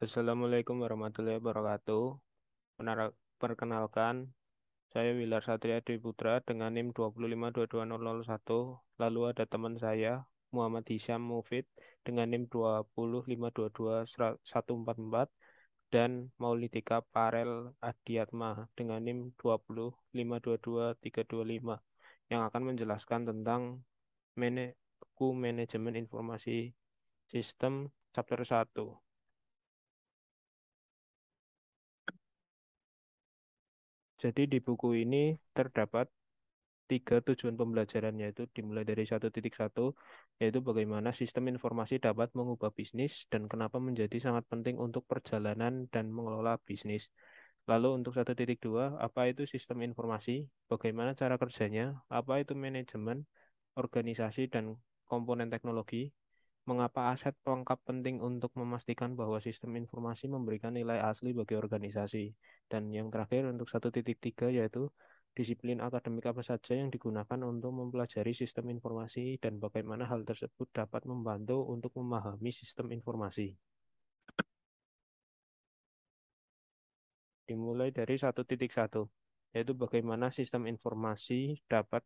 Assalamualaikum warahmatullahi wabarakatuh. Menara perkenalkan, saya Wilar Satria Dwi Putra dengan NIM 2522001. Lalu ada teman saya, Muhammad Hisham Mufid dengan NIM 2522144 dan Maulidika Parel Adiatma dengan NIM 2522325 yang akan menjelaskan tentang manajemen informasi sistem chapter 1. Jadi di buku ini terdapat tiga tujuan pembelajaran yaitu dimulai dari 1.1 yaitu bagaimana sistem informasi dapat mengubah bisnis dan kenapa menjadi sangat penting untuk perjalanan dan mengelola bisnis. Lalu untuk 1.2 apa itu sistem informasi, bagaimana cara kerjanya, apa itu manajemen, organisasi dan komponen teknologi, Mengapa aset pelengkap penting untuk memastikan bahwa sistem informasi memberikan nilai asli bagi organisasi? Dan yang terakhir untuk 1.3 yaitu disiplin akademik apa saja yang digunakan untuk mempelajari sistem informasi dan bagaimana hal tersebut dapat membantu untuk memahami sistem informasi. Dimulai dari 1.1 yaitu bagaimana sistem informasi dapat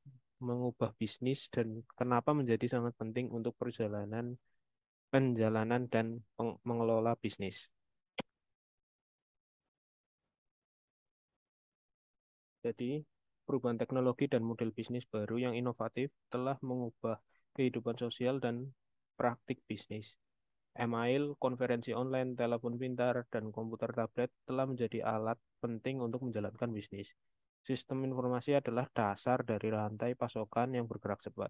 mengubah bisnis dan kenapa menjadi sangat penting untuk perjalanan penjalanan dan mengelola bisnis. Jadi, perubahan teknologi dan model bisnis baru yang inovatif telah mengubah kehidupan sosial dan praktik bisnis. Email, konferensi online, telepon pintar, dan komputer tablet telah menjadi alat penting untuk menjalankan bisnis. Sistem informasi adalah dasar dari rantai pasokan yang bergerak cepat.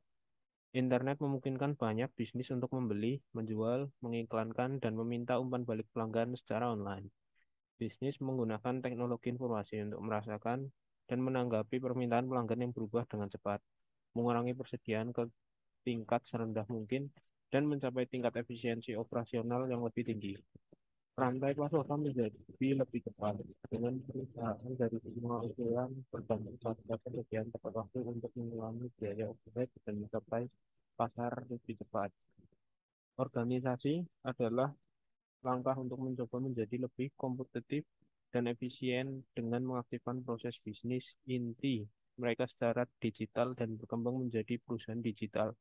Internet memungkinkan banyak bisnis untuk membeli, menjual, mengiklankan, dan meminta umpan balik pelanggan secara online. Bisnis menggunakan teknologi informasi untuk merasakan dan menanggapi permintaan pelanggan yang berubah dengan cepat, mengurangi persediaan ke tingkat serendah mungkin, dan mencapai tingkat efisiensi operasional yang lebih tinggi. Rantai pasokan menjadi lebih cepat dengan perusahaan dari semua usulan berbanding melakukan bagian tepat waktu untuk mengalami biaya overhead dan mencapai pasar lebih cepat. Organisasi adalah langkah untuk mencoba menjadi lebih kompetitif dan efisien dengan mengaktifkan proses bisnis inti mereka secara digital dan berkembang menjadi perusahaan digital.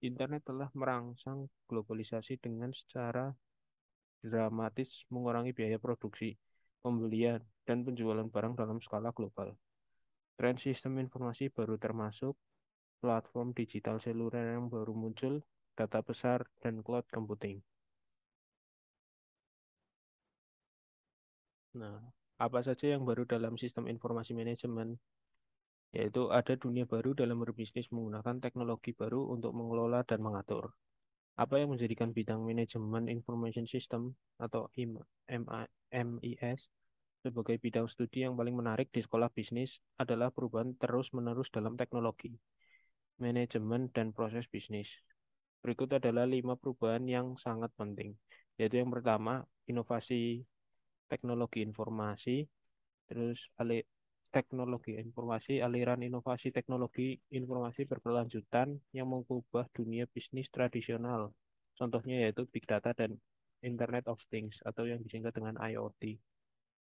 Internet telah merangsang globalisasi dengan secara dramatis mengurangi biaya produksi, pembelian, dan penjualan barang dalam skala global. Tren sistem informasi baru termasuk platform digital seluler yang baru muncul, data besar, dan cloud computing. Nah, apa saja yang baru dalam sistem informasi manajemen? Yaitu ada dunia baru dalam berbisnis menggunakan teknologi baru untuk mengelola dan mengatur apa yang menjadikan bidang manajemen information system atau MIS sebagai bidang studi yang paling menarik di sekolah bisnis adalah perubahan terus-menerus dalam teknologi, manajemen, dan proses bisnis. Berikut adalah lima perubahan yang sangat penting, yaitu yang pertama, inovasi teknologi informasi, terus teknologi informasi, aliran inovasi teknologi informasi berkelanjutan yang mengubah dunia bisnis tradisional. Contohnya yaitu big data dan Internet of Things atau yang disingkat dengan IoT.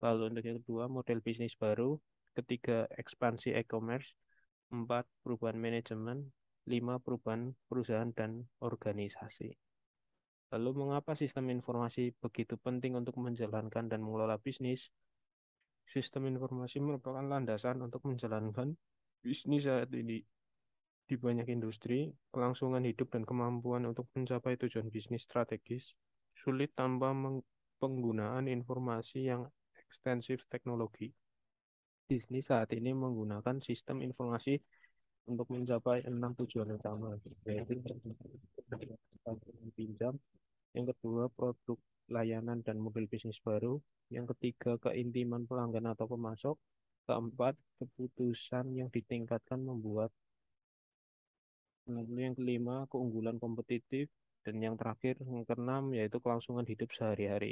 Lalu untuk yang kedua, model bisnis baru. Ketiga, ekspansi e-commerce. Empat, perubahan manajemen. Lima, perubahan perusahaan dan organisasi. Lalu mengapa sistem informasi begitu penting untuk menjalankan dan mengelola bisnis? Sistem informasi merupakan landasan untuk menjalankan bisnis saat ini. Di banyak industri, kelangsungan hidup dan kemampuan untuk mencapai tujuan bisnis strategis sulit tanpa penggunaan informasi yang ekstensif teknologi. Bisnis saat ini menggunakan sistem informasi untuk mencapai enam tujuan utama, yaitu pinjam, yang kedua produk layanan dan model bisnis baru, yang ketiga keintiman pelanggan atau pemasok, keempat keputusan yang ditingkatkan membuat, lalu yang kelima keunggulan kompetitif, dan yang terakhir yang keenam yaitu kelangsungan hidup sehari-hari.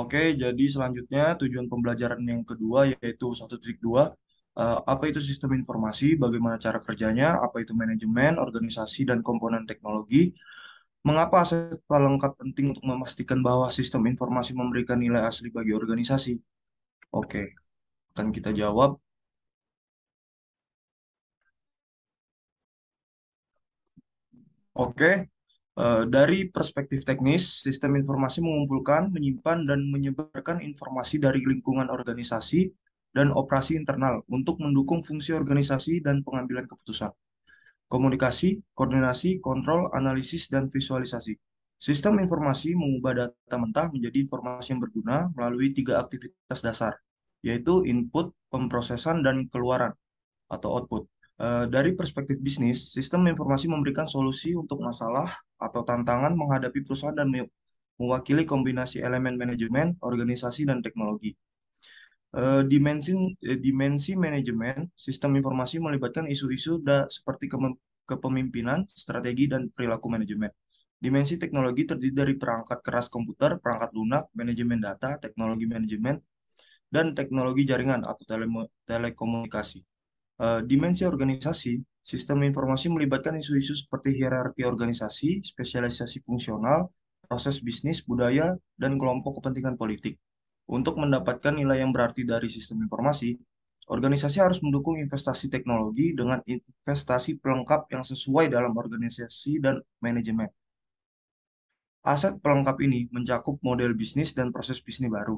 Oke, jadi selanjutnya tujuan pembelajaran yang kedua yaitu 1.2 uh, apa itu sistem informasi, bagaimana cara kerjanya, apa itu manajemen, organisasi, dan komponen teknologi. Mengapa aset pelengkap penting untuk memastikan bahwa sistem informasi memberikan nilai asli bagi organisasi? Oke, akan kita jawab. Oke, Uh, dari perspektif teknis, sistem informasi mengumpulkan, menyimpan, dan menyebarkan informasi dari lingkungan organisasi dan operasi internal untuk mendukung fungsi organisasi dan pengambilan keputusan. Komunikasi, koordinasi, kontrol, analisis, dan visualisasi. Sistem informasi mengubah data mentah menjadi informasi yang berguna melalui tiga aktivitas dasar, yaitu input, pemprosesan, dan keluaran atau output. Eh, dari perspektif bisnis, sistem informasi memberikan solusi untuk masalah atau tantangan menghadapi perusahaan dan mewakili kombinasi elemen manajemen, organisasi, dan teknologi. Eh, dimensi eh, dimensi manajemen sistem informasi melibatkan isu-isu da seperti kepemimpinan, strategi dan perilaku manajemen. Dimensi teknologi terdiri dari perangkat keras komputer, perangkat lunak, manajemen data, teknologi manajemen, dan teknologi jaringan atau tele telekomunikasi. Uh, dimensi organisasi, sistem informasi melibatkan isu-isu seperti hierarki organisasi, spesialisasi fungsional, proses bisnis, budaya, dan kelompok kepentingan politik. Untuk mendapatkan nilai yang berarti dari sistem informasi, organisasi harus mendukung investasi teknologi dengan investasi pelengkap yang sesuai dalam organisasi dan manajemen. Aset pelengkap ini mencakup model bisnis dan proses bisnis baru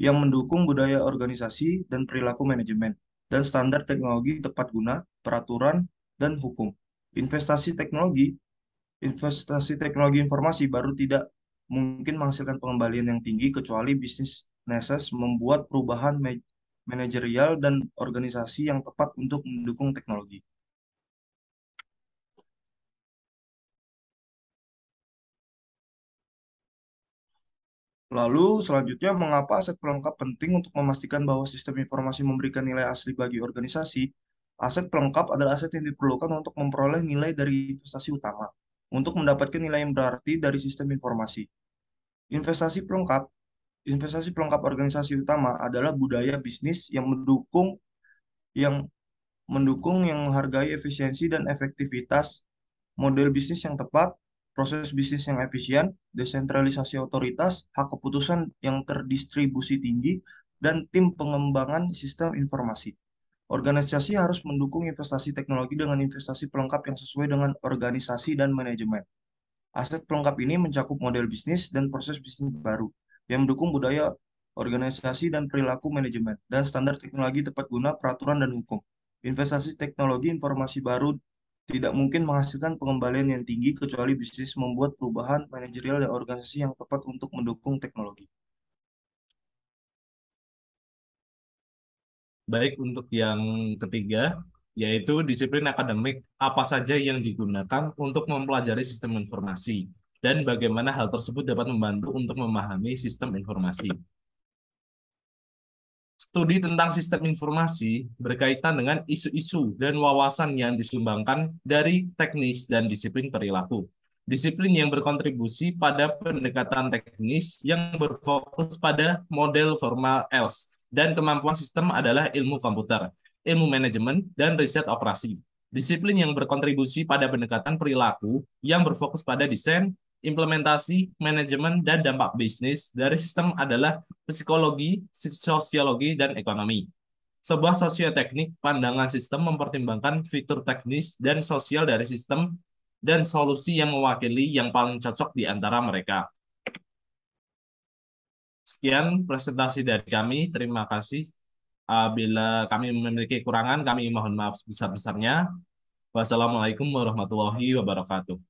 yang mendukung budaya organisasi dan perilaku manajemen dan standar teknologi tepat guna, peraturan, dan hukum. Investasi teknologi investasi teknologi informasi baru tidak mungkin menghasilkan pengembalian yang tinggi kecuali bisnis Nessus membuat perubahan manajerial dan organisasi yang tepat untuk mendukung teknologi. Lalu selanjutnya, mengapa aset pelengkap penting untuk memastikan bahwa sistem informasi memberikan nilai asli bagi organisasi? Aset pelengkap adalah aset yang diperlukan untuk memperoleh nilai dari investasi utama, untuk mendapatkan nilai yang berarti dari sistem informasi. Investasi pelengkap investasi pelengkap organisasi utama adalah budaya bisnis yang mendukung yang mendukung yang menghargai efisiensi dan efektivitas model bisnis yang tepat, proses bisnis yang efisien, desentralisasi otoritas, hak keputusan yang terdistribusi tinggi, dan tim pengembangan sistem informasi. Organisasi harus mendukung investasi teknologi dengan investasi pelengkap yang sesuai dengan organisasi dan manajemen. Aset pelengkap ini mencakup model bisnis dan proses bisnis baru yang mendukung budaya organisasi dan perilaku manajemen dan standar teknologi tepat guna peraturan dan hukum. Investasi teknologi informasi baru tidak mungkin menghasilkan pengembalian yang tinggi kecuali bisnis membuat perubahan manajerial dan organisasi yang tepat untuk mendukung teknologi. Baik, untuk yang ketiga, yaitu disiplin akademik apa saja yang digunakan untuk mempelajari sistem informasi dan bagaimana hal tersebut dapat membantu untuk memahami sistem informasi. Studi tentang sistem informasi berkaitan dengan isu-isu dan wawasan yang disumbangkan dari teknis dan disiplin perilaku. Disiplin yang berkontribusi pada pendekatan teknis yang berfokus pada model formal else dan kemampuan sistem adalah ilmu komputer ilmu manajemen, dan riset operasi. Disiplin yang berkontribusi pada pendekatan perilaku yang berfokus pada desain, implementasi, manajemen, dan dampak bisnis dari sistem adalah psikologi, sosiologi, dan ekonomi. Sebuah sosioteknik, pandangan sistem mempertimbangkan fitur teknis dan sosial dari sistem dan solusi yang mewakili yang paling cocok di antara mereka. Sekian presentasi dari kami. Terima kasih. Bila kami memiliki kekurangan, kami mohon maaf sebesar-besarnya. Wassalamualaikum warahmatullahi wabarakatuh.